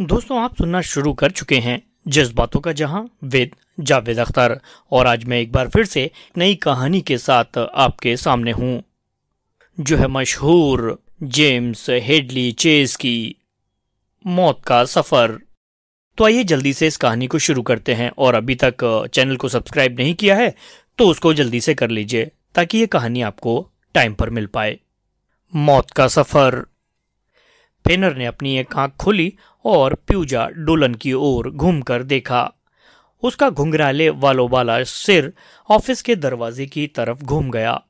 दोस्तों आप सुनना शुरू कर चुके हैं जज्बातों का जहां वेद जावेद अख्तर और आज मैं एक बार फिर से नई कहानी के साथ आपके सामने हूं जो है मशहूर जेम्स हेडली चेस की मौत का सफर तो आइए जल्दी से इस कहानी को शुरू करते हैं और अभी तक चैनल को सब्सक्राइब नहीं किया है तो उसको जल्दी से कर लीजिए ताकि ये कहानी आपको टाइम पर मिल पाए मौत का सफर फेनर ने अपनी एक आंख खोली और प्यूजा डोलन की ओर घूमकर देखा उसका घुंघराले वालों वाला सिर ऑफिस के दरवाजे की तरफ घूम गया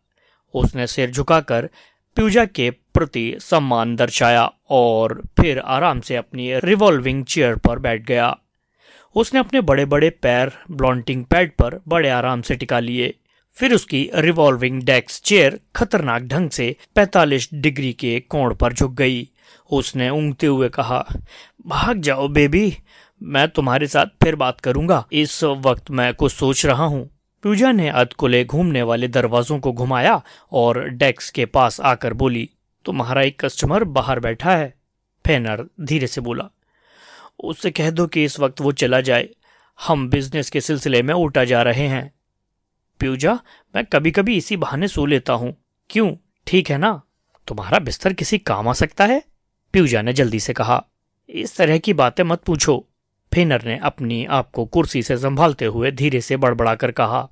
उसने सिर झुकाकर प्यूजा के प्रति सम्मान दर्शाया और फिर आराम से अपनी रिवॉल्विंग चेयर पर बैठ गया उसने अपने बड़े बड़े पैर ब्लॉन्टिंग पैड पर बड़े आराम से टिका लिए फिर उसकी रिवॉल्विंग डेस्क चेयर खतरनाक ढंग से 45 डिग्री के कोण पर झुक गई उसने ऊँगते हुए कहा भाग जाओ बेबी मैं तुम्हारे साथ फिर बात करूंगा इस वक्त मैं कुछ सोच रहा हूँ पूजा ने अतकुले घूमने वाले दरवाजों को घुमाया और डेक्स के पास आकर बोली तुम्हारा एक कस्टमर बाहर बैठा है फेनर धीरे से बोला उससे कह दो कि इस वक्त वो चला जाए हम बिजनेस के सिलसिले में उठा जा रहे हैं पूजा मैं कभी कभी इसी बहाने सो लेता हूँ क्यों ठीक है ना तुम्हारा बिस्तर किसी काम आ सकता है पीयूजा ने जल्दी से कहा इस तरह की बातें मत पूछो फेनर ने अपनी आप को कुर्सी से संभालते हुए धीरे से बड़बड़ा कर कहा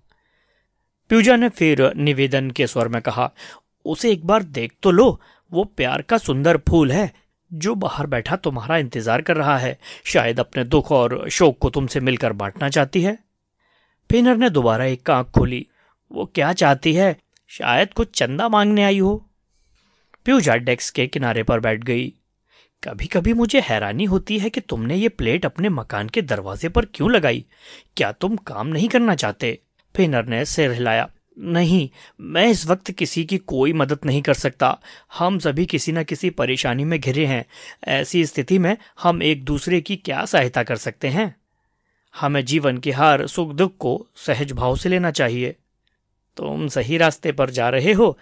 पीयूजा ने फिर निवेदन के स्वर में कहा उसे एक बार देख तो लो वो प्यार का सुंदर फूल है जो बाहर बैठा तुम्हारा इंतजार कर रहा है शायद अपने दुख और शोक को तुमसे मिलकर बांटना चाहती है फेनर ने दोबारा एक आंख खोली वो क्या चाहती है शायद कुछ चंदा मांगने आई हो प्यूजा डेस्क के किनारे पर बैठ गई कभी कभी मुझे हैरानी होती है कि तुमने ये प्लेट अपने मकान के दरवाजे पर क्यों लगाई क्या तुम काम नहीं करना चाहते फिनर ने सिर हिलाया नहीं मैं इस वक्त किसी की कोई मदद नहीं कर सकता हम सभी किसी न किसी परेशानी में घिरे हैं ऐसी स्थिति में हम एक दूसरे की क्या सहायता कर सकते हैं हमें जीवन के हर सुख दुख को सहज भाव से लेना चाहिए तुम सही रास्ते पर जा रहे हो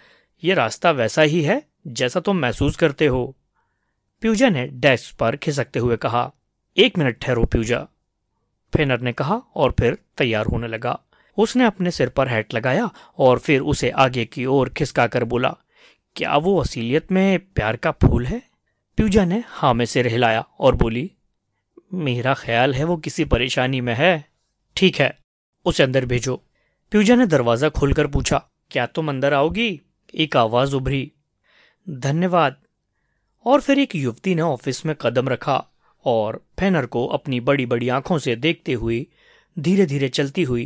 ये रास्ता वैसा ही है जैसा तुम महसूस करते हो प्यूजा ने डेस्क पर खिसकते हुए कहा एक मिनट ठहरो प्यूजा फेनर ने कहा और फिर तैयार होने लगा उसने अपने सिर पर हैट लगाया और फिर उसे आगे की ओर खिसका कर बोला क्या वो असीलियत में प्यार का फूल है प्यूजा ने हा में सिर हिलाया और बोली मेरा ख्याल है वो किसी परेशानी में है ठीक है उसे अंदर भेजो प्यूजा ने दरवाज़ा खोलकर पूछा क्या तुम अंदर आओगी एक आवाज़ उभरी धन्यवाद और फिर एक युवती ने ऑफिस में कदम रखा और फैनर को अपनी बड़ी बड़ी आंखों से देखते हुए धीरे धीरे चलती हुई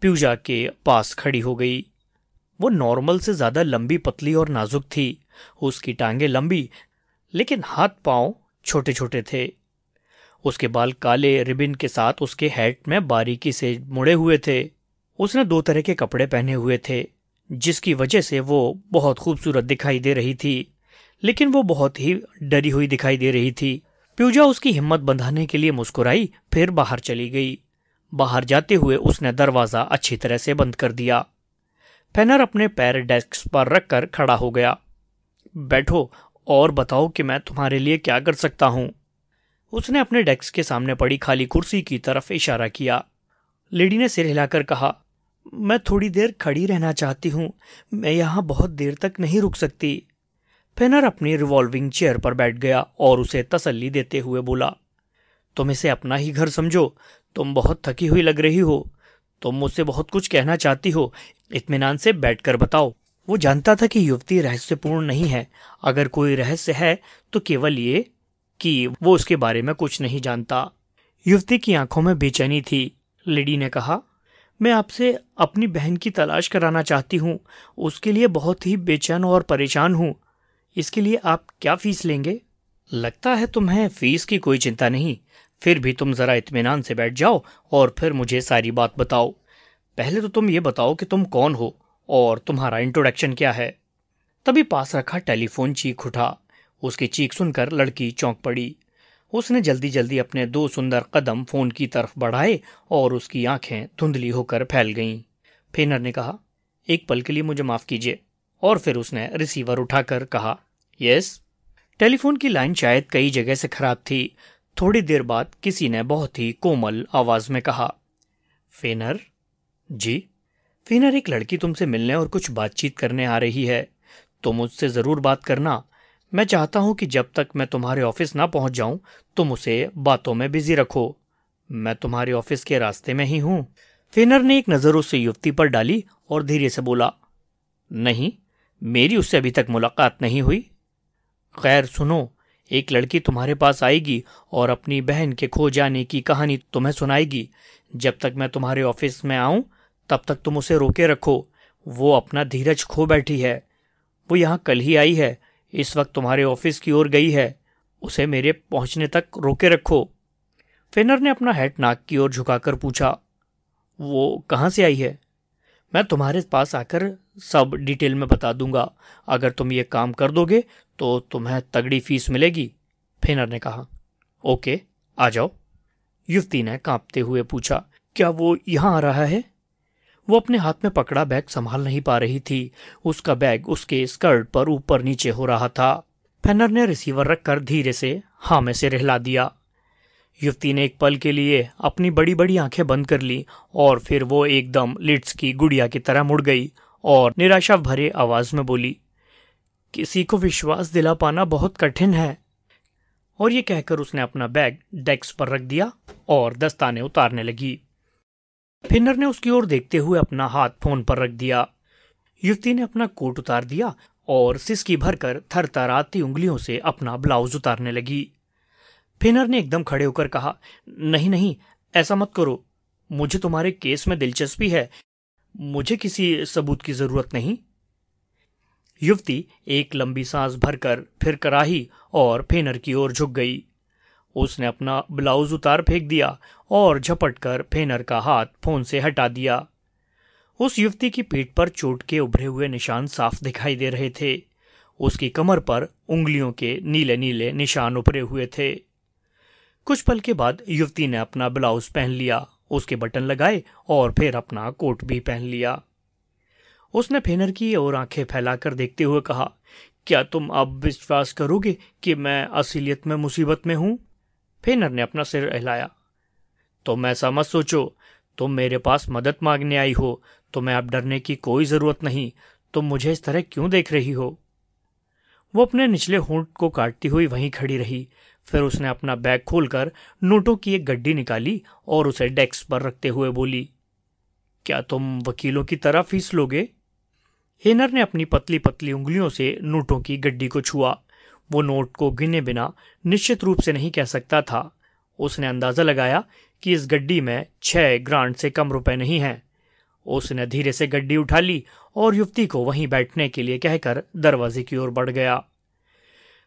प्यूजा के पास खड़ी हो गई वो नॉर्मल से ज्यादा लंबी पतली और नाजुक थी उसकी टांगें लंबी लेकिन हाथ पांव छोटे छोटे थे उसके बाल काले रिबिन के साथ उसके हैट में बारीकी से मुड़े हुए थे उसने दो तरह के कपड़े पहने हुए थे जिसकी वजह से वो बहुत खूबसूरत दिखाई दे रही थी लेकिन वो बहुत ही डरी हुई दिखाई दे रही थी पूजा उसकी हिम्मत बंधाने के लिए मुस्कुराई फिर बाहर चली गई बाहर जाते हुए उसने दरवाजा अच्छी तरह से बंद कर दिया फेनर अपने पैर डेस्क पर रखकर खड़ा हो गया बैठो और बताओ कि मैं तुम्हारे लिए क्या कर सकता हूं उसने अपने डेस्क के सामने पड़ी खाली कुर्सी की तरफ इशारा किया लेडी ने सिर हिलाकर कहा मैं थोड़ी देर खड़ी रहना चाहती हूं मैं यहां बहुत देर तक नहीं रुक सकती फेनर अपनी रिवॉल्विंग चेयर पर बैठ गया और उसे तसल्ली देते हुए बोला तुम इसे अपना ही घर समझो तुम बहुत थकी हुई लग रही हो तुम मुझसे बहुत कुछ कहना चाहती हो इतमान से बैठकर बताओ वो जानता था कि युवती रहस्यपूर्ण नहीं है अगर कोई रहस्य है तो केवल ये कि वो उसके बारे में कुछ नहीं जानता युवती की आंखों में बेचैनी थी लेडी ने कहा मैं आपसे अपनी बहन की तलाश कराना चाहती हूँ उसके लिए बहुत ही बेचैन और परेशान हूँ इसके लिए आप क्या फीस लेंगे लगता है तुम्हें फीस की कोई चिंता नहीं फिर भी तुम ज़रा इतमान से बैठ जाओ और फिर मुझे सारी बात बताओ पहले तो तुम ये बताओ कि तुम कौन हो और तुम्हारा इंट्रोडक्शन क्या है तभी पास रखा टेलीफोन चीख उठा उसकी चीख सुनकर लड़की चौंक पड़ी उसने जल्दी जल्दी अपने दो सुंदर कदम फोन की तरफ बढ़ाए और उसकी आंखें धुंधली होकर फैल गईं फेनर ने कहा एक पल के लिए मुझे माफ़ कीजिए और फिर उसने रिसीवर उठाकर कहा यस टेलीफोन की लाइन शायद कई जगह से खराब थी थोड़ी देर बाद किसी ने बहुत ही कोमल आवाज में कहा फेनर जी फेनर एक लड़की तुमसे मिलने और कुछ बातचीत करने आ रही है तुम उससे ज़रूर बात करना मैं चाहता हूं कि जब तक मैं तुम्हारे ऑफिस ना पहुंच जाऊं तुम उसे बातों में बिजी रखो मैं तुम्हारे ऑफिस के रास्ते में ही हूं फेनर ने एक नज़र उस युवती पर डाली और धीरे से बोला नहीं मेरी उससे अभी तक मुलाकात नहीं हुई खैर सुनो एक लड़की तुम्हारे पास आएगी और अपनी बहन के खो जाने की कहानी तुम्हें सुनाएगी जब तक मैं तुम्हारे ऑफिस में आऊँ तब तक तुम उसे रोके रखो वो अपना धीरज खो बैठी है वो यहाँ कल ही आई है इस वक्त तुम्हारे ऑफिस की ओर गई है उसे मेरे पहुँचने तक रोके रखो फेनर ने अपना हैट नाक की ओर झुकाकर पूछा वो कहाँ से आई है मैं तुम्हारे पास आकर सब डिटेल में बता दूंगा अगर तुम ये काम कर दोगे तो तुम्हें तगड़ी फीस मिलेगी फेनर ने कहा ओके आ जाओ युवती ने कांपते हुए पूछा क्या वो यहाँ आ रहा है वो अपने हाथ में पकड़ा बैग संभाल नहीं पा रही थी उसका बैग उसके स्कर्ट पर ऊपर नीचे हो रहा था फेनर ने रिसीवर रखकर धीरे से हाँ में से रहला दिया युवती ने एक पल के लिए अपनी बड़ी बड़ी आंखें बंद कर ली और फिर वो एकदम लिट्स की गुड़िया की तरह मुड़ गई और निराशा भरे आवाज में बोली किसी को विश्वास दिला पाना बहुत कठिन है और ये कहकर उसने अपना बैग डेस्क पर रख दिया और दस्ताने उतारने लगी फिनर ने उसकी ओर देखते हुए अपना हाथ फोन पर रख दिया युवती ने अपना कोट उतार दिया और सिसकी भरकर थरथराती उंगलियों से अपना ब्लाउज उतारने लगी फेनर ने एकदम खड़े होकर कहा नहीं नहीं ऐसा मत करो मुझे तुम्हारे केस में दिलचस्पी है मुझे किसी सबूत की जरूरत नहीं युवती एक लंबी सांस भरकर फिर कराही और फेनर की ओर झुक गई उसने अपना ब्लाउज उतार फेंक दिया और झपट कर फेनर का हाथ फोन से हटा दिया उस युवती की पीठ पर चोट के उभरे हुए निशान साफ दिखाई दे रहे थे उसकी कमर पर उंगलियों के नीले नीले निशान उभरे हुए थे कुछ पल के बाद युवती ने अपना ब्लाउज पहन लिया उसके बटन लगाए और फिर अपना कोट भी पहन लिया उसने फेनर की और आंखें फैलाकर देखते हुए कहा क्या तुम अब विश्वास करोगे कि मैं असलियत में मुसीबत में हूं फेनर ने अपना सिर हिलाया तुम ऐसा मत सोचो तुम मेरे पास मदद मांगने आई हो तुम्हें अब डरने की कोई जरूरत नहीं तुम मुझे इस तरह क्यों देख रही हो वो अपने निचले होंठ को काटती हुई वहीं खड़ी रही फिर उसने अपना बैग खोलकर नोटों की एक गड्डी निकाली और उसे डेस्क पर रखते हुए बोली क्या तुम वकीलों की तरह फीस लोगे हेनर ने अपनी पतली पतली उंगलियों से नोटों की गड्डी को छुआ वो नोट को गिने बिना निश्चित रूप से नहीं कह सकता था उसने अंदाज़ा लगाया कि इस गड्डी में छह ग्रांड से कम रुपए नहीं हैं उसने धीरे से गड्डी उठा ली और युवती को वहीं बैठने के लिए कहकर दरवाजे की ओर बढ़ गया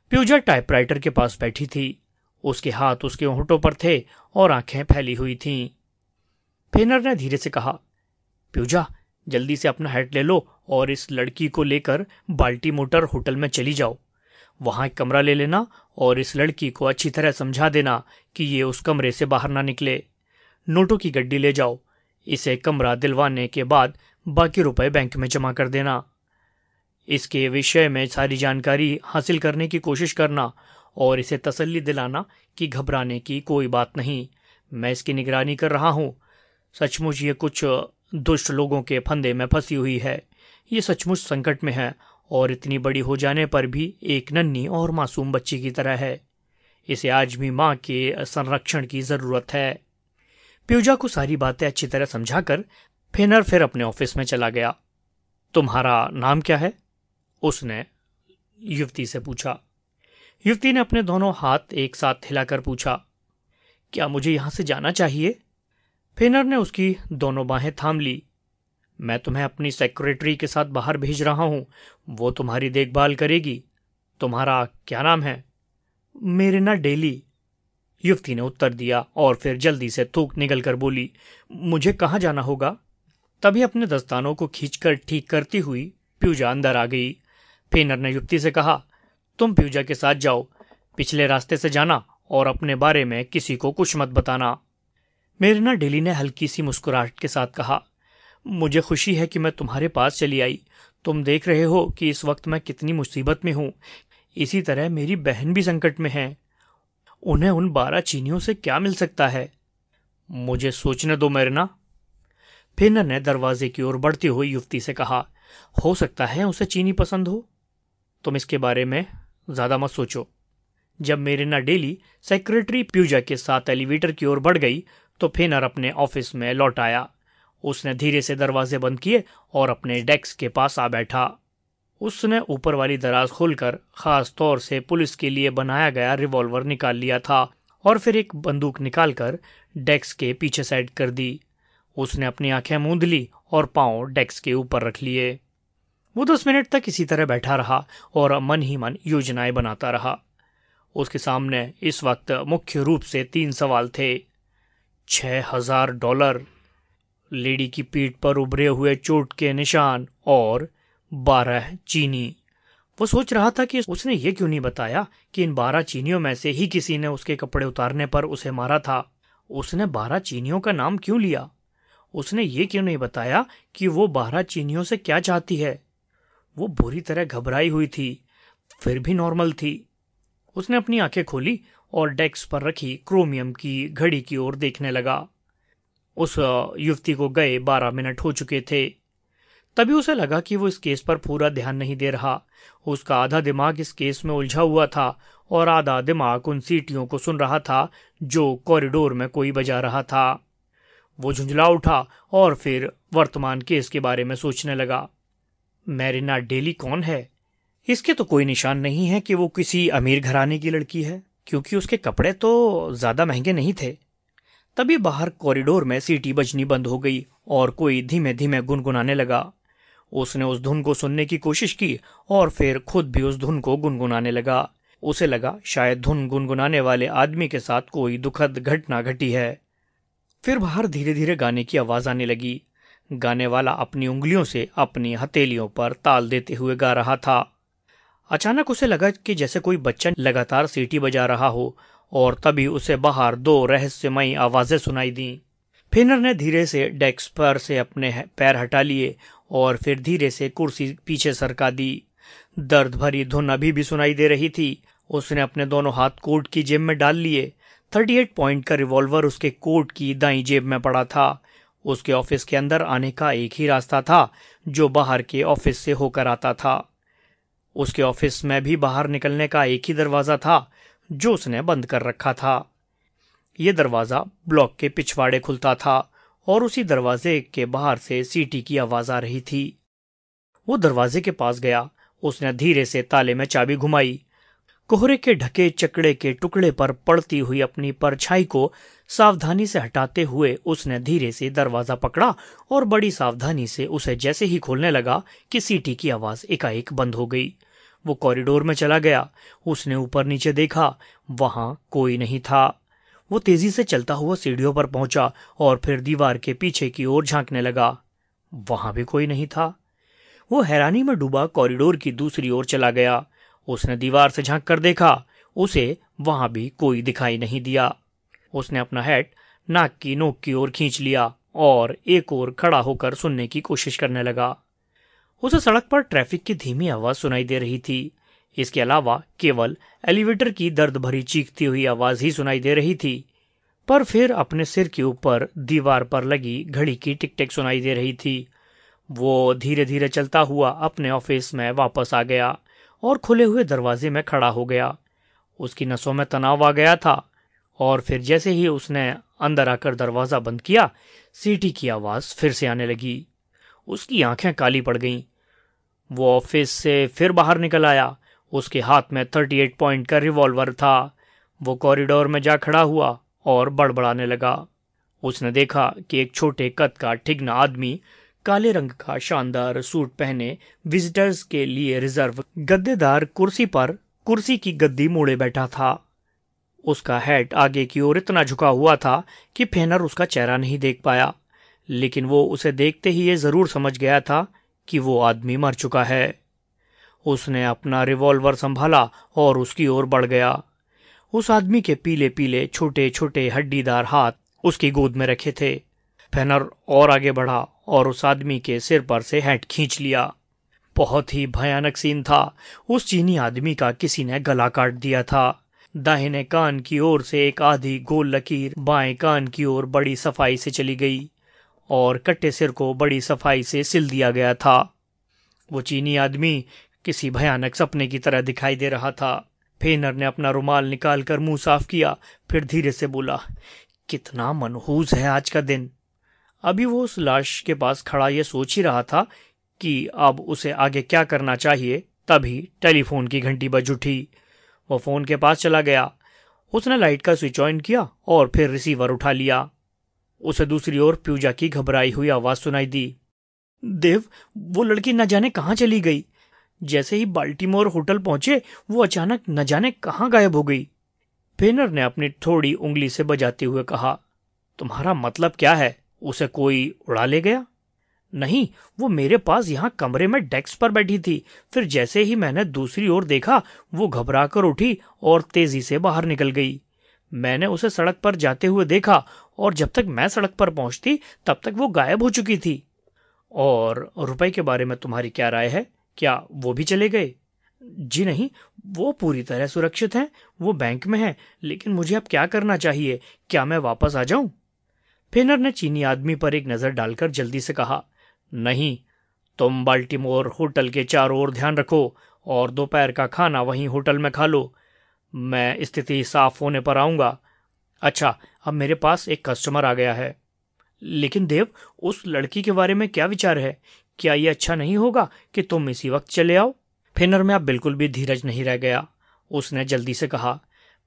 प्यूजा टाइपराइटर के पास बैठी थी उसके हाथ उसके ओहटों पर थे और आंखें फैली हुई थीं। फेनर ने धीरे से कहा प्यूजा जल्दी से अपना हेड ले लो और इस लड़की को लेकर बाल्टी मोटर होटल में चली जाओ वहाँ एक कमरा ले लेना और इस लड़की को अच्छी तरह समझा देना कि ये उस कमरे से बाहर ना निकले नोटों की गड्डी ले जाओ इसे कमरा दिलवाने के बाद बाकी रुपए बैंक में जमा कर देना इसके विषय में सारी जानकारी हासिल करने की कोशिश करना और इसे तसल्ली दिलाना कि घबराने की कोई बात नहीं मैं इसकी निगरानी कर रहा हूँ सचमुच ये कुछ दुष्ट लोगों के फंदे में फंसी हुई है ये सचमुच संकट में है और इतनी बड़ी हो जाने पर भी एक नन्ही और मासूम बच्ची की तरह है इसे आज भी माँ के संरक्षण की ज़रूरत है प्यूजा को सारी बातें अच्छी तरह समझाकर फेनर फिर अपने ऑफिस में चला गया तुम्हारा नाम क्या है उसने युवती से पूछा युवती ने अपने दोनों हाथ एक साथ हिलाकर पूछा क्या मुझे यहां से जाना चाहिए फेनर ने उसकी दोनों बाहें थाम ली मैं तुम्हें अपनी सेक्रेटरी के साथ बाहर भेज रहा हूं वो तुम्हारी देखभाल करेगी तुम्हारा क्या नाम है मेरे ना डेली युवती ने उत्तर दिया और फिर जल्दी से थूक निकल कर बोली मुझे कहाँ जाना होगा तभी अपने दस्तानों को खींचकर ठीक करती हुई प्यूजा अंदर आ गई फेनर ने युक्ति से कहा तुम प्यूजा के साथ जाओ पिछले रास्ते से जाना और अपने बारे में किसी को कुछ मत बताना मेरिना डेली ने हल्की सी मुस्कुराहट के साथ कहा मुझे खुशी है कि मैं तुम्हारे पास चली आई तुम देख रहे हो कि इस वक्त मैं कितनी मुसीबत में हूं इसी तरह मेरी बहन भी संकट में है उन्हें उन बारह चीनियों से क्या मिल सकता है मुझे सोचने दो मेरना फिनर ने दरवाजे की ओर बढ़ती हुई युवती से कहा हो सकता है उसे चीनी पसंद हो तुम इसके बारे में ज़्यादा मत सोचो जब मेरिना डेली सेक्रेटरी प्यूजा के साथ एलिवेटर की ओर बढ़ गई तो फेनर अपने ऑफिस में लौट आया उसने धीरे से दरवाजे बंद किए और अपने डेस्क के पास आ बैठा उसने ऊपर वाली दराज खोलकर खास तौर से पुलिस के लिए बनाया गया रिवॉल्वर निकाल लिया था और फिर एक बंदूक निकालकर डेस्क के पीछे साइड कर दी उसने अपनी आंखें मूंद ली और पांव डेस्क के ऊपर रख लिए वो दस मिनट तक इसी तरह बैठा रहा और मन ही मन योजनाएं बनाता रहा उसके सामने इस वक्त मुख्य रूप से तीन सवाल थे छ हजार डॉलर लेडी की पीठ पर उभरे हुए चोट के निशान और बारह चीनी वो सोच रहा था कि उसने ये क्यों नहीं बताया कि इन बारह चीनियों में से ही किसी ने उसके कपड़े उतारने पर उसे मारा था उसने बारह चीनियों का नाम क्यों लिया उसने ये क्यों नहीं बताया कि वो बारह चीनियों से क्या चाहती है वो बुरी तरह घबराई हुई थी फिर भी नॉर्मल थी उसने अपनी आंखें खोली और डेस्क पर रखी क्रोमियम की घड़ी की ओर देखने लगा उस युवती को गए बारह मिनट हो चुके थे तभी उसे लगा कि वो इस केस पर पूरा ध्यान नहीं दे रहा उसका आधा दिमाग इस केस में उलझा हुआ था और आधा दिमाग उन सीटियों को सुन रहा था जो कॉरिडोर में कोई बजा रहा था वो झुंझला उठा और फिर वर्तमान केस के बारे में सोचने लगा मैरिना डेली कौन है इसके तो कोई निशान नहीं है कि वो किसी अमीर घराने की लड़की है क्योंकि उसके कपड़े तो ज़्यादा महंगे नहीं थे तभी बाहर कॉरिडोर में सीटी बजनी बंद हो गई और कोई धीमे धीमे गुनगुनाने लगा उसने उस धुन को सुनने की कोशिश की और फिर खुद भी उस धुन को गुनगुनाने लगा उसे लगा शायद धुन गुनगुनाने वाले आदमी के साथ कोई दुखद घटना घटी है फिर बाहर धीरे धीरे गाने की आवाज आने लगी गाने वाला अपनी उंगलियों से अपनी हथेलियों पर ताल देते हुए गा रहा था अचानक उसे लगा कि जैसे कोई बच्चा लगातार सीटी बजा रहा हो और तभी उसे बाहर दो रहस्यमयी आवाजें सुनाई दीं फिनर ने धीरे से डेस्क पर से अपने पैर हटा लिए और फिर धीरे से कुर्सी पीछे सरका दी दर्द भरी धुन अभी भी सुनाई दे रही थी उसने अपने दोनों हाथ कोट की जेब में डाल लिए 38 पॉइंट का रिवॉल्वर उसके कोट की दाई जेब में पड़ा था उसके ऑफिस के अंदर आने का एक ही रास्ता था जो बाहर के ऑफिस से होकर आता था उसके ऑफिस में भी बाहर निकलने का एक ही दरवाज़ा था जो उसने बंद कर रखा था यह दरवाज़ा ब्लॉक के पिछवाड़े खुलता था और उसी दरवाजे के बाहर से सीटी की आवाज़ आ रही थी वो दरवाजे के पास गया उसने धीरे से ताले में चाबी घुमाई कोहरे के ढके चकड़े के टुकड़े पर पड़ती हुई अपनी परछाई को सावधानी से हटाते हुए उसने धीरे से दरवाज़ा पकड़ा और बड़ी सावधानी से उसे जैसे ही खोलने लगा कि सीटी की आवाज़ एकाएक बंद हो गई वो कॉरिडोर में चला गया उसने ऊपर नीचे देखा वहां कोई नहीं था वो तेजी से चलता हुआ सीढ़ियों पर पहुंचा और फिर दीवार के पीछे की ओर झांकने लगा वहां भी कोई नहीं था वो हैरानी में डूबा कॉरिडोर की दूसरी ओर चला गया उसने दीवार से झांक कर देखा उसे वहां भी कोई दिखाई नहीं दिया उसने अपना हेड नाक की नोक की ओर खींच लिया और एक ओर खड़ा होकर सुनने की कोशिश करने लगा उसे सड़क पर ट्रैफिक की धीमी आवाज सुनाई दे रही थी इसके अलावा केवल एलिवेटर की दर्द भरी चीखती हुई आवाज ही सुनाई दे रही थी पर फिर अपने सिर के ऊपर दीवार पर लगी घड़ी की टिकटिक सुनाई दे रही थी वो धीरे धीरे चलता हुआ अपने ऑफिस में वापस आ गया और खुले हुए दरवाजे में खड़ा हो गया उसकी नसों में तनाव आ गया था और फिर जैसे ही उसने अंदर आकर दरवाज़ा बंद किया सीटी की आवाज़ फिर से आने लगी उसकी आंखें काली पड़ गईं वो ऑफिस से फिर बाहर निकल आया उसके हाथ में थर्टी एट पॉइंट का रिवॉल्वर था वो कॉरिडोर में जा खड़ा हुआ और बड़बड़ाने लगा उसने देखा कि एक छोटे कद का ठिगना आदमी काले रंग का शानदार सूट पहने विजिटर्स के लिए रिजर्व गद्देदार कुर्सी पर कुर्सी की गद्दी मोड़े बैठा था उसका हैट आगे की ओर इतना झुका हुआ था कि फेनर उसका चेहरा नहीं देख पाया लेकिन वो उसे देखते ही ये जरूर समझ गया था कि वो आदमी मर चुका है उसने अपना रिवॉल्वर संभाला और उसकी ओर बढ़ गया उस आदमी के पीले पीले छोटे छोटे हड्डीदार हाथ उसकी गोद में रखे थे फेनर और आगे बढ़ा और उस आदमी के सिर पर से हैट खींच लिया बहुत ही भयानक सीन था उस चीनी आदमी का किसी ने गला काट दिया था दाहिने कान की ओर से एक आधी गोल लकीर बाएं कान की ओर बड़ी सफाई से चली गई और कट्टे सिर को बड़ी सफाई से सिल दिया गया था वो चीनी आदमी किसी भयानक सपने की तरह दिखाई दे रहा था फेनर ने अपना रुमाल निकालकर मुंह साफ किया फिर धीरे से बोला कितना मनहूज है आज का दिन अभी वो उस लाश के पास खड़ा यह सोच ही रहा था कि अब उसे आगे क्या करना चाहिए तभी टेलीफोन की घंटी बज उठी वो फोन के पास चला गया उसने लाइट का स्विच ऑन किया और फिर रिसीवर उठा लिया उसे दूसरी ओर पूजा की घबराई हुई आवाज सुनाई दी देव वो लड़की न जाने कहा चली गई जैसे ही बाल्टीमोर होटल पहुंचे वो अचानक न जाने कहां गायब हो गई फेनर ने अपनी थोड़ी उंगली से बजाते हुए कहा तुम्हारा मतलब क्या है उसे कोई उड़ा ले गया नहीं वो मेरे पास यहाँ कमरे में डेस्क पर बैठी थी फिर जैसे ही मैंने दूसरी ओर देखा वो घबराकर उठी और तेजी से बाहर निकल गई मैंने उसे सड़क पर जाते हुए देखा और जब तक मैं सड़क पर पहुंचती तब तक वो गायब हो चुकी थी और रुपए के बारे में तुम्हारी क्या राय है क्या वो भी चले गए जी नहीं वो पूरी तरह सुरक्षित हैं वो बैंक में हैं लेकिन मुझे अब क्या करना चाहिए क्या मैं वापस आ जाऊं फेनर ने चीनी आदमी पर एक नज़र डालकर जल्दी से कहा नहीं तुम बाल्टीमोर होटल के चारों ओर ध्यान रखो और दोपहर का खाना वहीं होटल में खा लो मैं स्थिति साफ होने पर आऊँगा अच्छा अब मेरे पास एक कस्टमर आ गया है लेकिन देव उस लड़की के बारे में क्या विचार है क्या ये अच्छा नहीं होगा कि तुम इसी वक्त चले आओ फिनर में अब बिल्कुल भी धीरज नहीं रह गया उसने जल्दी से कहा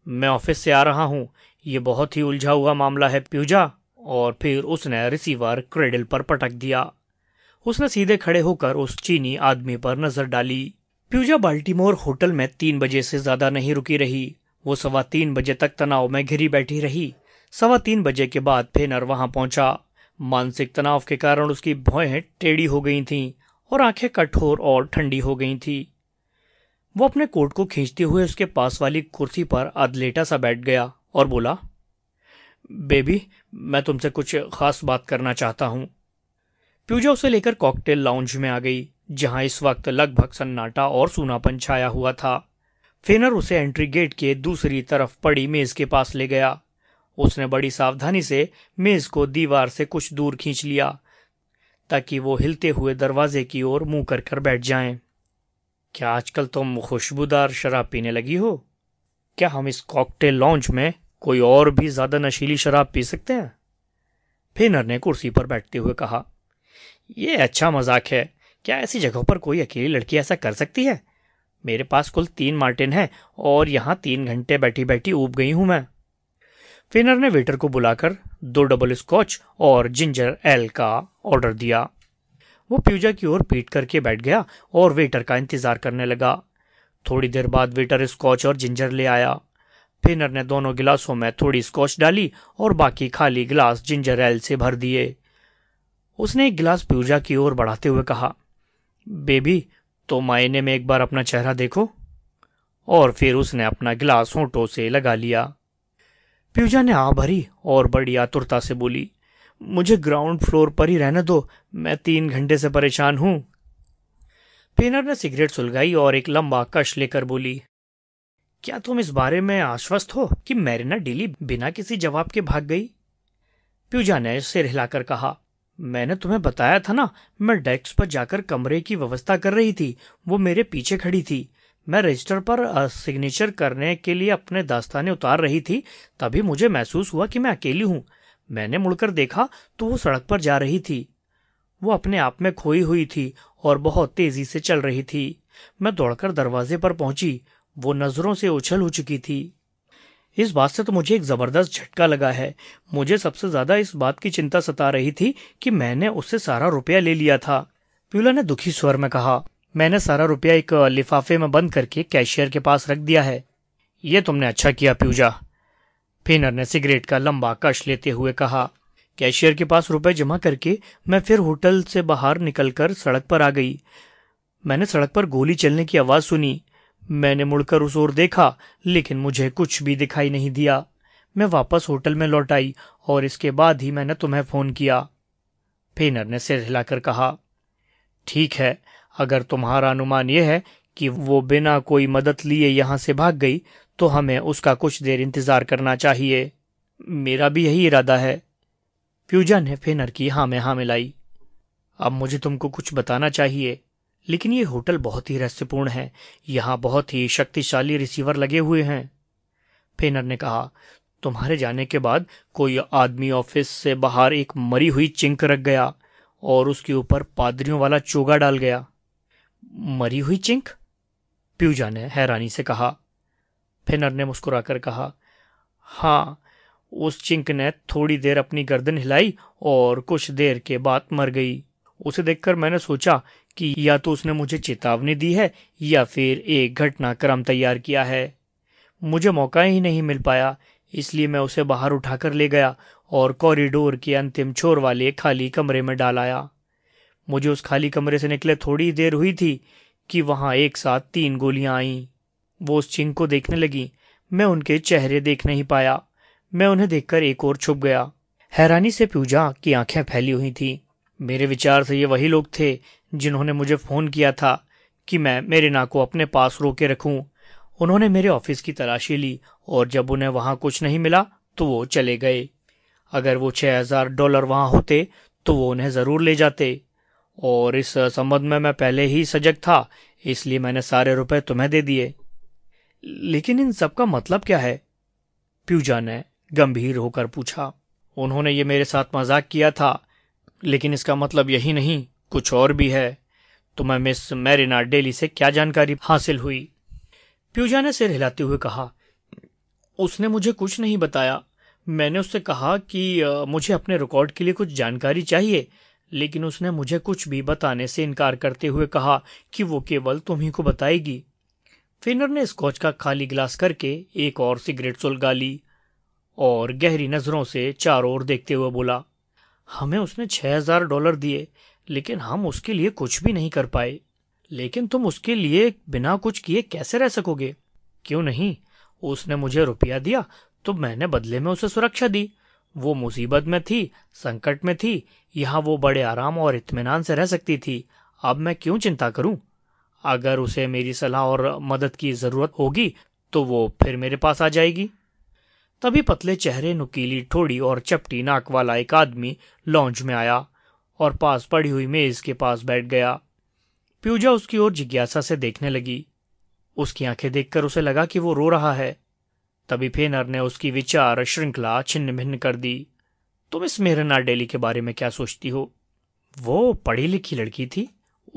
मैं ऑफिस से आ रहा हूँ ये बहुत ही उलझा हुआ मामला है प्यूजा और फिर उसने रिसीवर क्रेडल पर पटक दिया उसने सीधे खड़े होकर उस चीनी आदमी पर नजर डाली प्यूजा बाल्टीमोर होटल में तीन बजे से ज्यादा नहीं रुकी रही वो सवा तीन बजे तक तनाव में घिरी बैठी रही सवा तीन बजे के बाद फेनर वहां पहुंचा मानसिक तनाव के कारण उसकी भौहें टेढ़ी हो गई थीं और आंखें कठोर और ठंडी हो गई थीं वो अपने कोट को खींचते हुए उसके पास वाली कुर्सी पर अधलेटा सा बैठ गया और बोला बेबी मैं तुमसे कुछ खास बात करना चाहता हूं प्यूजा उसे लेकर कॉकटेल लाउंज में आ गई जहां इस वक्त लगभग सन्नाटा और सूनापन छाया हुआ था फेनर उसे एंट्री गेट के दूसरी तरफ पड़ी मेज के पास ले गया उसने बड़ी सावधानी से मेज को दीवार से कुछ दूर खींच लिया ताकि वो हिलते हुए दरवाजे की ओर मुंह कर कर बैठ जाए क्या आजकल तुम खुशबूदार शराब पीने लगी हो क्या हम इस कॉकटेल लॉन्च में कोई और भी ज्यादा नशीली शराब पी सकते हैं फिनर ने कुर्सी पर बैठते हुए कहा यह अच्छा मजाक है क्या ऐसी जगहों पर कोई अकेली लड़की ऐसा कर सकती है मेरे पास कुल तीन मार्टिन हैं और यहाँ तीन घंटे बैठी बैठी ऊब गई हूं मैं फिनर ने वेटर को बुलाकर दो डबल स्कॉच और जिंजर एल का ऑर्डर दिया वो प्यूजा की ओर पीट करके बैठ गया और वेटर का इंतजार करने लगा थोड़ी देर बाद वेटर स्कॉच और जिंजर ले आया फेनर ने दोनों गिलासों में थोड़ी स्कॉच डाली और बाकी खाली गिलास जिंजर एल से भर दिए उसने एक गिलास पूजा की ओर बढ़ाते हुए कहा बेबी तो मायने में एक बार अपना चेहरा देखो और फिर उसने अपना गिलास होंठों से लगा लिया प्यूजा ने आ भरी और बड़ी आतुरता से बोली मुझे ग्राउंड फ्लोर पर ही रहने दो मैं तीन घंटे से परेशान हूं पेनर ने सिगरेट सुलगाई और एक लंबा कश लेकर बोली क्या तुम इस बारे में आश्वस्त हो कि मैरिना डेली बिना किसी जवाब के भाग गई प्यूजा ने सिर हिलाकर कहा मैंने तुम्हें बताया था ना मैं डेस्क पर जाकर कमरे की व्यवस्था कर रही थी वो मेरे पीछे खड़ी थी मैं रजिस्टर पर सिग्नेचर करने के लिए अपने दास्ताने उतार रही थी तभी मुझे महसूस हुआ कि मैं अकेली हूँ मैंने मुड़कर देखा तो वो सड़क पर जा रही थी वो अपने आप में खोई हुई थी और बहुत तेजी से चल रही थी मैं दौड़कर दरवाजे पर पहुंची वो नज़रों से उछल हो चुकी थी इस बात से तो मुझे एक ज़बरदस्त झटका लगा है मुझे सबसे ज़्यादा इस बात की चिंता सता रही थी कि मैंने उससे सारा रुपया ले लिया था प्यूला ने दुखी स्वर में कहा मैंने सारा रुपया एक लिफाफे में बंद करके कैशियर के पास रख दिया है ये तुमने अच्छा किया प्यूजा फिनर ने सिगरेट का लंबा कश लेते हुए कहा कैशियर के पास रुपए जमा करके मैं फिर होटल से बाहर निकलकर सड़क पर आ गई मैंने सड़क पर गोली चलने की आवाज़ सुनी मैंने मुड़कर उस ओर देखा लेकिन मुझे कुछ भी दिखाई नहीं दिया मैं वापस होटल में लौट आई और इसके बाद ही मैंने तुम्हें फोन किया फेनर ने सिर हिलाकर कहा ठीक है अगर तुम्हारा अनुमान यह है कि वो बिना कोई मदद लिए यहां से भाग गई तो हमें उसका कुछ देर इंतजार करना चाहिए मेरा भी यही इरादा है प्यूजा ने फेनर की हाँ में हाँ मिलाई अब मुझे तुमको कुछ बताना चाहिए लेकिन ये होटल बहुत ही रहस्यपूर्ण है यहाँ बहुत ही शक्तिशाली रिसीवर लगे हुए हैं फेनर ने कहा तुम्हारे जाने के बाद कोई आदमी ऑफिस से बाहर एक मरी हुई चिंक रख गया और उसके ऊपर पादरियों वाला चोगा डाल गया मरी हुई चिंक प्यूजा ने हैरानी से कहा फेनर ने मुस्कुराकर कहा हां उस चिंक ने थोड़ी देर अपनी गर्दन हिलाई और कुछ देर के बाद मर गई उसे देखकर मैंने सोचा कि या तो उसने मुझे चेतावनी दी है या फिर एक घटनाक्रम तैयार किया है मुझे मौका ही नहीं मिल पाया इसलिए मैं उसे बाहर उठाकर ले गया और कॉरिडोर के अंतिम छोर वाले खाली कमरे में डाल आया मुझे उस खाली कमरे से निकले थोड़ी देर हुई थी कि वहां एक साथ तीन गोलियां आई वो उस चिंग को देखने लगी मैं उनके चेहरे देख नहीं पाया मैं उन्हें देखकर एक और छुप गया हैरानी से पूजा की आंखें फैली हुई थी मेरे विचार से ये वही लोग थे जिन्होंने मुझे फ़ोन किया था कि मैं ना को अपने पास रोके रखूं। उन्होंने मेरे ऑफिस की तलाशी ली और जब उन्हें वहां कुछ नहीं मिला तो वो चले गए अगर वो छह हज़ार डॉलर वहां होते तो वो उन्हें ज़रूर ले जाते और इस संबंध में मैं पहले ही सजग था इसलिए मैंने सारे रुपए तुम्हें दे दिए लेकिन इन सब का मतलब क्या है प्यूजा ने गंभीर होकर पूछा उन्होंने ये मेरे साथ मजाक किया था लेकिन इसका मतलब यही नहीं कुछ और भी है तुम्हें तो मिस मैरिना डेली से क्या जानकारी हासिल हुई प्यूजा ने सिर हिलाते हुए कहा उसने मुझे कुछ नहीं बताया मैंने उससे कहा कि मुझे अपने रिकॉर्ड के लिए कुछ जानकारी चाहिए लेकिन उसने मुझे कुछ भी बताने से इनकार करते हुए कहा कि वो केवल तुम्ही को बताएगी फिनर ने स्कॉच का खाली गिलास करके एक और सिगरेट सुलगा ली और गहरी नजरों से चारों ओर देखते हुए बोला हमें उसने छह हजार डॉलर दिए लेकिन हम उसके लिए कुछ भी नहीं कर पाए लेकिन तुम उसके लिए बिना कुछ किए कैसे रह सकोगे क्यों नहीं उसने मुझे रुपया दिया तो मैंने बदले में उसे सुरक्षा दी वो मुसीबत में थी संकट में थी यहाँ वो बड़े आराम और इत्मीनान से रह सकती थी अब मैं क्यों चिंता करूं अगर उसे मेरी सलाह और मदद की जरूरत होगी तो वो फिर मेरे पास आ जाएगी तभी पतले चेहरे नुकीली ठोड़ी और चपटी नाक वाला एक आदमी लॉन्च में आया और पास पड़ी हुई मेज के पास बैठ गया प्यूजा उसकी ओर जिज्ञासा से देखने लगी उसकी आंखें देखकर उसे लगा कि वो रो रहा है तभी फेनर ने उसकी विचार श्रृंखला छिन्न भिन्न कर दी तुम इस मेहरना डेली के बारे में क्या सोचती हो वो पढ़ी लिखी लड़की थी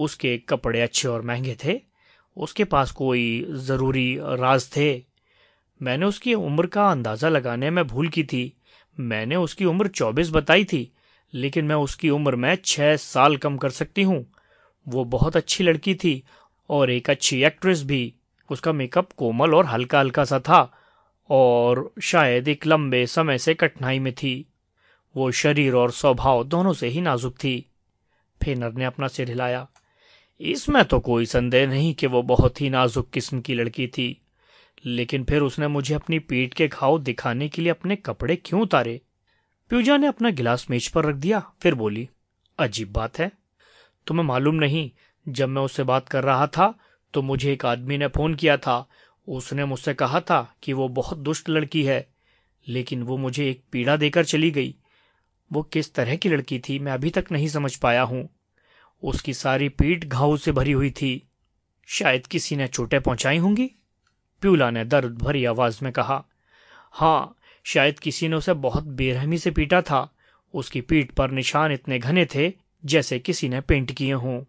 उसके कपड़े अच्छे और महंगे थे उसके पास कोई ज़रूरी राज थे मैंने उसकी उम्र का अंदाज़ा लगाने में भूल की थी मैंने उसकी उम्र चौबीस बताई थी लेकिन मैं उसकी उम्र में छः साल कम कर सकती हूँ वो बहुत अच्छी लड़की थी और एक अच्छी एक्ट्रेस भी उसका मेकअप कोमल और हल्का हल्का सा था और शायद एक लंबे समय से कठिनाई में थी वो शरीर और स्वभाव दोनों से ही नाजुक थी फेनर ने अपना सिर हिलाया इसमें तो कोई संदेह नहीं कि वो बहुत ही नाजुक किस्म की लड़की थी लेकिन फिर उसने मुझे अपनी पीठ के घाव दिखाने के लिए अपने कपड़े क्यों उतारे पूजा ने अपना गिलास मेज पर रख दिया फिर बोली अजीब बात है तुम्हें मालूम नहीं जब मैं उससे बात कर रहा था तो मुझे एक आदमी ने फोन किया था उसने मुझसे कहा था कि वो बहुत दुष्ट लड़की है लेकिन वो मुझे एक पीड़ा देकर चली गई वो किस तरह की लड़की थी मैं अभी तक नहीं समझ पाया हूँ उसकी सारी पीठ घाव से भरी हुई थी शायद किसी ने चोटें पहुंचाई होंगी प्यूला ने दर्द भरी आवाज में कहा हाँ शायद किसी ने उसे बहुत बेरहमी से पीटा था उसकी पीठ पर निशान इतने घने थे जैसे किसी ने पेंट किए हों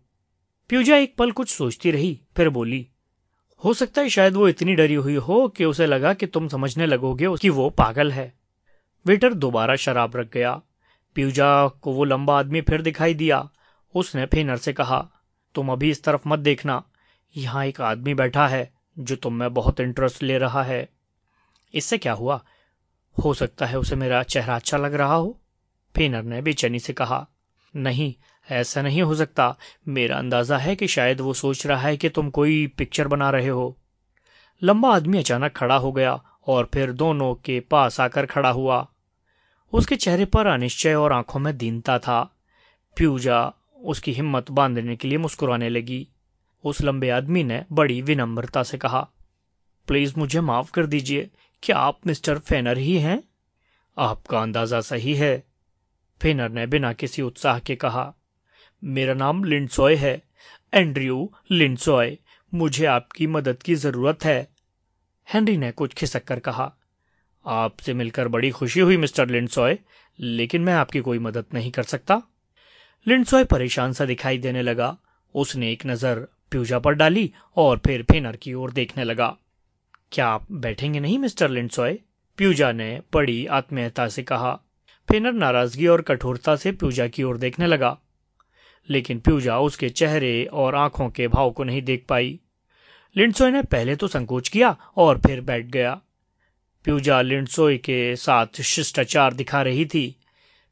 प्यूजा एक पल कुछ सोचती रही फिर बोली हो सकता है शायद वो इतनी डरी हुई हो कि उसे लगा कि तुम समझने लगोगे कि वो पागल है वेटर दोबारा शराब रख गया प्यूजा को वो लंबा आदमी फिर दिखाई दिया उसने फेनर से कहा तुम अभी इस तरफ मत देखना यहां एक आदमी बैठा है जो तुम में बहुत इंटरेस्ट ले रहा है इससे क्या हुआ हो सकता है उसे मेरा चेहरा अच्छा लग रहा हो पेनर ने बेचैनी से कहा नहीं ऐसा नहीं हो सकता मेरा अंदाज़ा है कि शायद वो सोच रहा है कि तुम कोई पिक्चर बना रहे हो लंबा आदमी अचानक खड़ा हो गया और फिर दोनों के पास आकर खड़ा हुआ उसके चेहरे पर अनिश्चय और आंखों में दीनता था प्यूजा उसकी हिम्मत बांधने के लिए मुस्कुराने लगी उस लंबे आदमी ने बड़ी विनम्रता से कहा प्लीज़ मुझे माफ़ कर दीजिए क्या आप मिस्टर फेनर ही हैं आपका अंदाज़ा सही है फेनर ने बिना किसी उत्साह के कहा मेरा नाम लिंडसॉय है एंड्रयू लिंडसॉय मुझे आपकी मदद की ज़रूरत है हेनरी ने कुछ खिसक कर कहा आपसे मिलकर बड़ी खुशी हुई मिस्टर लिंडसॉय लेकिन मैं आपकी कोई मदद नहीं कर सकता लिंडसॉय परेशान सा दिखाई देने लगा उसने एक नज़र प्यूजा पर डाली और फिर फेनर की ओर देखने लगा क्या आप बैठेंगे नहीं मिस्टर लिंडसॉय प्यूजा ने बड़ी आत्मीयता से कहा फेनर नाराजगी और कठोरता से प्यूजा की ओर देखने लगा लेकिन प्यूजा उसके चेहरे और आंखों के भाव को नहीं देख पाई लिंडसोय ने पहले तो संकोच किया और फिर बैठ गया प्यूजा लिंडसोय के साथ शिष्टाचार दिखा रही थी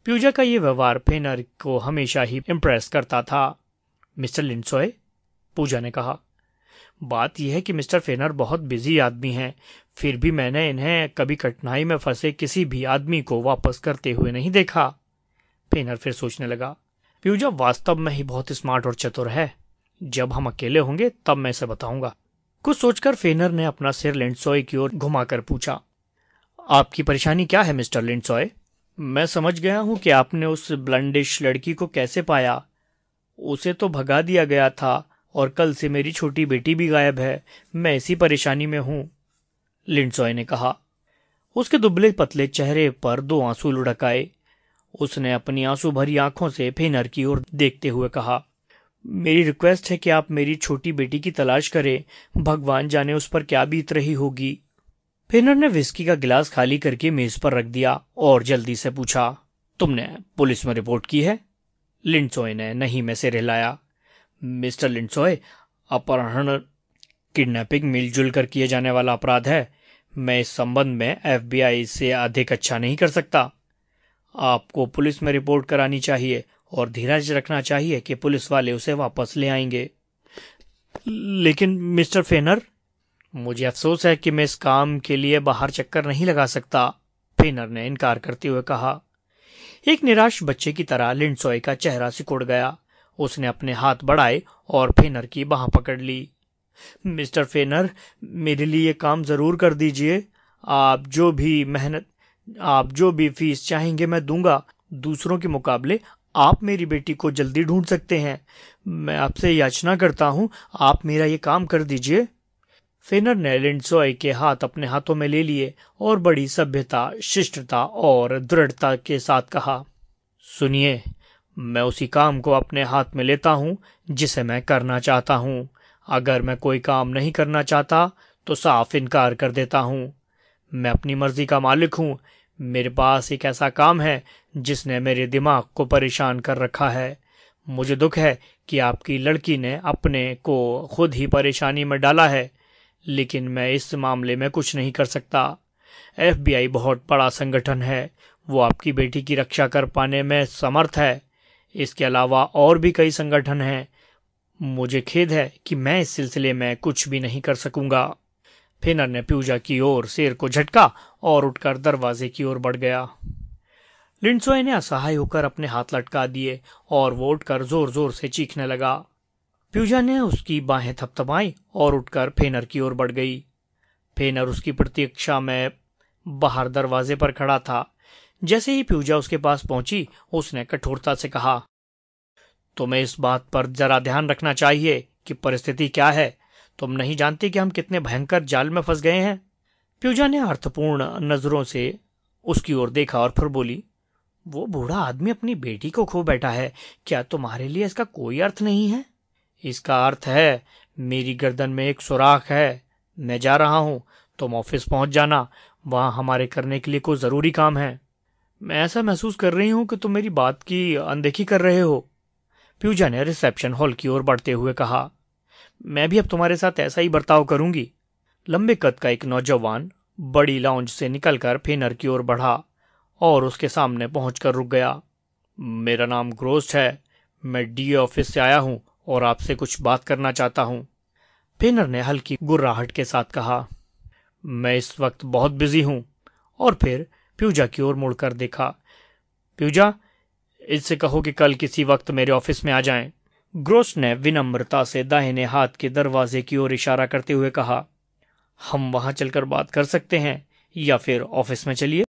प्यूजा का ये व्यवहार फेनर को हमेशा ही इम्प्रेस करता था मिस्टर लिंडसोय पूजा ने कहा बात यह है कि मिस्टर फेनर बहुत बिजी आदमी हैं फिर भी मैंने इन्हें कभी कठिनाई में फंसे किसी भी आदमी को वापस करते हुए नहीं देखा फेनर फिर सोचने लगा प्यूजा वास्तव में ही बहुत स्मार्ट और चतुर है जब हम अकेले होंगे तब मैं इसे बताऊंगा कुछ सोचकर फेनर ने अपना सिर लिंडसॉय की ओर घुमाकर पूछा आपकी परेशानी क्या है मिस्टर लिंडसॉय मैं समझ गया हूं कि आपने उस ब्लंडिश लड़की को कैसे पाया उसे तो भगा दिया गया था और कल से मेरी छोटी बेटी भी गायब है मैं इसी परेशानी में हूं लिंडसॉय ने कहा उसके दुबले पतले चेहरे पर दो आंसू लुढ़क आए उसने अपनी आंसू भरी आंखों से फेनर की ओर देखते हुए कहा मेरी रिक्वेस्ट है कि आप मेरी छोटी बेटी की तलाश करें भगवान जाने उस पर क्या बीत रही होगी फेनर ने विस्की का गिलास खाली करके मेज पर रख दिया और जल्दी से पूछा तुमने पुलिस में रिपोर्ट की है लिंडसोय ने नहीं में से रिलाया मिस्टर लिंडसॉय अपहरण किडनैपिंग मिलजुल कर किए जाने वाला अपराध है मैं इस संबंध में एफबीआई से अधिक अच्छा नहीं कर सकता आपको पुलिस में रिपोर्ट करानी चाहिए और धीरज रखना चाहिए कि पुलिस वाले उसे वापस ले आएंगे लेकिन मिस्टर फेनर मुझे अफसोस है कि मैं इस काम के लिए बाहर चक्कर नहीं लगा सकता फेनर ने इनकार करते हुए कहा एक निराश बच्चे की तरह लिंडसॉय का चेहरा सिकुड़ गया उसने अपने हाथ बढ़ाए और फेनर की बाह पकड़ ली मिस्टर फेनर मेरे लिए काम जरूर कर दीजिए आप जो भी मेहनत आप जो भी फीस चाहेंगे मैं दूंगा दूसरों के मुकाबले आप मेरी बेटी को जल्दी ढूंढ सकते हैं मैं आपसे याचना करता हूं आप मेरा ये काम कर दीजिए फेनर ने लिंडसोय के हाथ अपने हाथों में ले लिए और बड़ी सभ्यता शिष्टता और दृढ़ता के साथ कहा सुनिए मैं उसी काम को अपने हाथ में लेता हूँ जिसे मैं करना चाहता हूँ अगर मैं कोई काम नहीं करना चाहता तो साफ इनकार कर देता हूँ मैं अपनी मर्जी का मालिक हूँ मेरे पास एक ऐसा काम है जिसने मेरे दिमाग को परेशान कर रखा है मुझे दुख है कि आपकी लड़की ने अपने को खुद ही परेशानी में डाला है लेकिन मैं इस मामले में कुछ नहीं कर सकता एफबीआई बहुत बड़ा संगठन है वो आपकी बेटी की रक्षा कर पाने में समर्थ है इसके अलावा और भी कई संगठन हैं मुझे खेद है कि मैं इस सिलसिले में कुछ भी नहीं कर सकूंगा फेनर ने पूजा की ओर शेर को झटका और उठकर दरवाजे की ओर बढ़ गया लिंडसोय ने असहाय होकर अपने हाथ लटका दिए और वो उठकर जोर जोर से चीखने लगा प्यूजा ने उसकी बाहें थपथपाई और उठकर फेनर की ओर बढ़ गई फेनर उसकी प्रतीक्षा में बाहर दरवाजे पर खड़ा था जैसे ही पूजा उसके पास पहुंची उसने कठोरता से कहा तुम्हें इस बात पर जरा ध्यान रखना चाहिए कि परिस्थिति क्या है तुम नहीं जानती कि हम कितने भयंकर जाल में फंस गए हैं प्यूजा ने अर्थपूर्ण नजरों से उसकी ओर देखा और फिर बोली वो बूढ़ा आदमी अपनी बेटी को खो बैठा है क्या तुम्हारे लिए इसका कोई अर्थ नहीं है इसका अर्थ है मेरी गर्दन में एक सुराख है मैं जा रहा हूं तुम ऑफिस पहुंच जाना वहां हमारे करने के लिए कोई जरूरी काम है मैं ऐसा महसूस कर रही हूं कि तुम मेरी बात की अनदेखी कर रहे हो प्यूजा ने रिसेप्शन हॉल की ओर बढ़ते हुए कहा मैं भी अब तुम्हारे साथ ऐसा ही बर्ताव करूंगी लंबे कद का एक नौजवान बड़ी लाउंज से निकलकर फेनर की ओर बढ़ा और उसके सामने पहुंचकर रुक गया मेरा नाम ग्रोस्ट है मैं डीए ऑफिस से आया हूं और आपसे कुछ बात करना चाहता हूं फेनर ने हल्की गुर्राहट के साथ कहा मैं इस वक्त बहुत बिजी हूं और फिर प्यूजा की ओर मुड़कर देखा प्यूजा इससे कहो कि कल किसी वक्त मेरे ऑफिस में आ जाएं। ग्रोस ने विनम्रता से दाहिने हाथ के दरवाजे की ओर इशारा करते हुए कहा हम वहां चलकर बात कर सकते हैं या फिर ऑफिस में चलिए